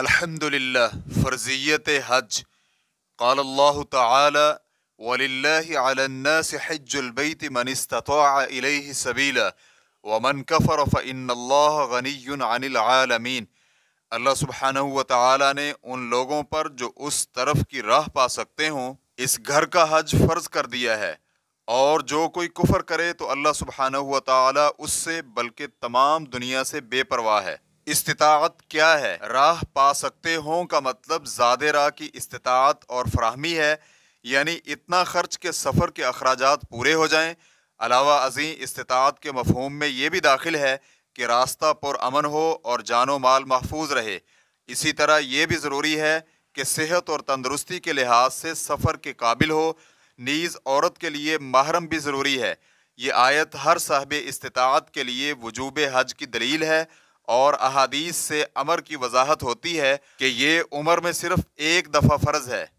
الحمد للہ فرضیت حج قال اللہ تعالی وللہ علی الناس حج البیت من استطاع الیہ سبیلا ومن کفر فإن اللہ غنی عن العالمین اللہ سبحانہ وتعالی نے ان لوگوں پر جو اس طرف کی راہ پا سکتے ہوں اس گھر کا حج فرض کر دیا ہے اور جو کوئی کفر کرے تو اللہ سبحانہ وتعالی اس سے بلکہ تمام دنیا سے بے پرواہ ہے استطاعت کیا ہے راہ پا سکتے ہوں کا مطلب زیادہ راہ کی استطاعت اور فراہمی ہے یعنی اتنا خرچ کے سفر کے اخراجات پورے ہو جائیں علاوہ ازیں استطاعت کے مفہوم میں یہ بھی داخل ہے کہ راستہ پر امن ہو اور جان و مال محفوظ رہے اسی طرح یہ بھی ضروری ہے کہ صحت اور تندرستی کے لحاظ سے سفر کے قابل ہو نیز عورت کے لیے محرم بھی ضروری ہے یہ آیت ہر صاحب استطاعت کے لیے وجوب حج کی دلیل ہے اور احادیث سے امر کی وضاحت ہوتی ہے کہ یہ عمر میں صرف ایک دفعہ فرض ہے